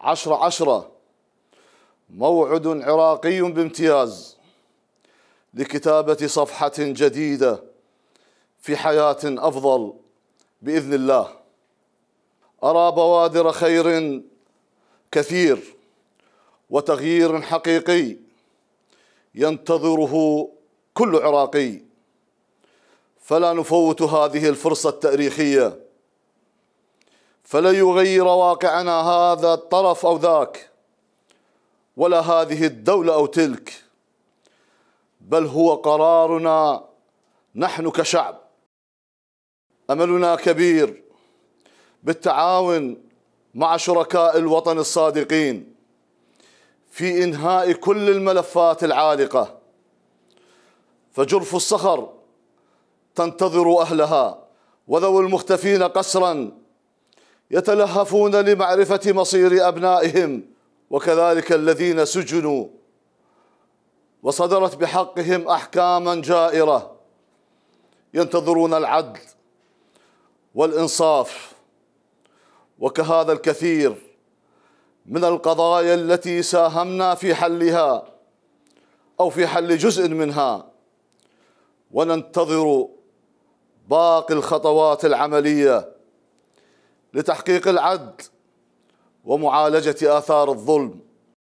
عشرة عشرة موعد عراقي بامتياز لكتابة صفحة جديدة في حياة أفضل بإذن الله أرى بوادر خير كثير وتغيير حقيقي ينتظره كل عراقي فلا نفوت هذه الفرصة التاريخية فلا يغير واقعنا هذا الطرف أو ذاك ولا هذه الدولة أو تلك بل هو قرارنا نحن كشعب أملنا كبير بالتعاون مع شركاء الوطن الصادقين في إنهاء كل الملفات العالقة فجرف الصخر تنتظر أهلها وذوي المختفين قسراً يتلهفون لمعرفة مصير أبنائهم وكذلك الذين سجنوا وصدرت بحقهم أحكاما جائرة ينتظرون العدل والإنصاف وكهذا الكثير من القضايا التي ساهمنا في حلها أو في حل جزء منها وننتظر باقي الخطوات العمليه لتحقيق العدل ومعالجة آثار الظلم